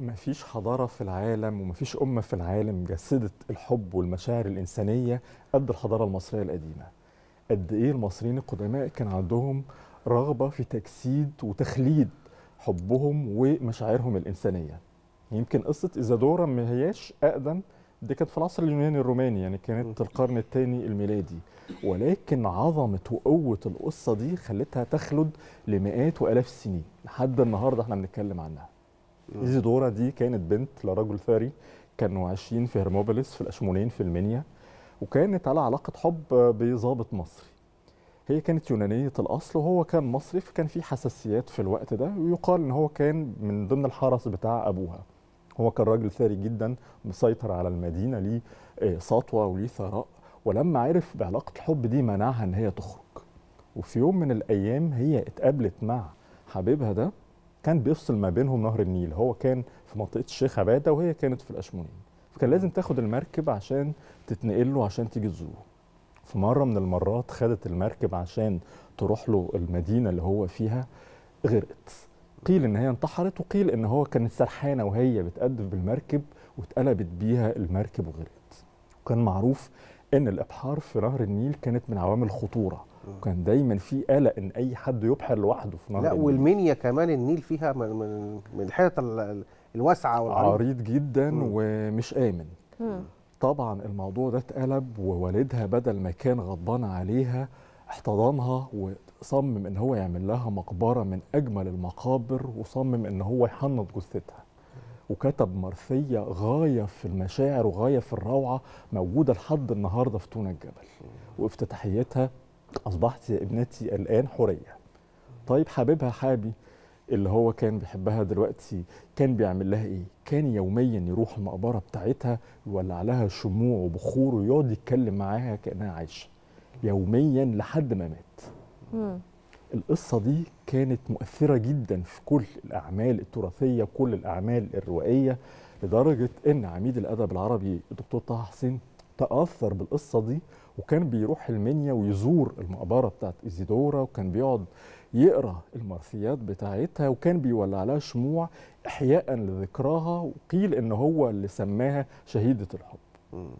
مفيش حضارة في العالم ومفيش أمة في العالم جسدت الحب والمشاعر الإنسانية قد الحضارة المصرية القديمة قد إيه المصريين القدماء كان عندهم رغبة في تجسيد وتخليد حبهم ومشاعرهم الإنسانية يمكن قصة إيزادورا ما هياش أقدم دي كانت في العصر اليوناني الروماني يعني كانت القرن الثاني الميلادي ولكن عظمة وقوة القصة دي خلتها تخلد لمئات وآلاف السنين لحد النهاردة احنا بنتكلم عنها ايزيدورا دي كانت بنت لرجل ثري كانوا عايشين في هرموبيلس في الاشمونين في المنيا وكانت على علاقه حب بظابط مصري هي كانت يونانيه الاصل وهو كان مصري فكان في حساسيات في الوقت ده ويقال ان هو كان من ضمن الحرس بتاع ابوها هو كان راجل ثري جدا مسيطر على المدينه ليه آه، سطوه وليه ثراء ولما عرف بعلاقه الحب دي منعها ان هي تخرج وفي يوم من الايام هي اتقابلت مع حبيبها ده كان بيفصل ما بينهم نهر النيل هو كان في منطقه الشيخ عباده وهي كانت في الاشمونين فكان لازم تاخد المركب عشان تتنقل له عشان تيجي تزوره في مره من المرات خدت المركب عشان تروح له المدينه اللي هو فيها غرقت قيل ان هي انتحرت وقيل ان هو كانت سرحانه وهي بتقدف بالمركب واتقلبت بيها المركب وغرقت وكان معروف ان الابحار في نهر النيل كانت من عوامل خطوره وكان دايما في قلق ان اي حد يبحر لوحده في نهر لا والمنيا كمان النيل فيها من من الحتت الواسعه والعريض عريض جدا مم. ومش امن مم. طبعا الموضوع ده اتقلب ووالدها بدل ما كان غضبان عليها احتضنها وصمم ان هو يعمل لها مقبره من اجمل المقابر وصمم ان هو يحنط جثتها وكتب مرثيه غايه في المشاعر وغايه في الروعه موجوده لحد النهارده في تونه الجبل وافتتاحيتها اصبحت يا ابنتي الان حوريه طيب حبيبها حابي اللي هو كان بيحبها دلوقتي كان بيعمل لها ايه كان يوميا يروح المقبره بتاعتها يولع لها شموع وبخور ويقعد يتكلم معاها كانها عايشه يوميا لحد ما مات مم. القصة دي كانت مؤثرة جدا في كل الأعمال التراثية كل الأعمال الروائية لدرجة أن عميد الأدب العربي الدكتور طه حسين تاثر بالقصه دي وكان بيروح المنيا ويزور المقبره بتاعت ايزيدورا وكان بيقعد يقرا المرثيات بتاعتها وكان بيولع لها شموع احياء لذكراها وقيل ان هو اللي سماها شهيده الحب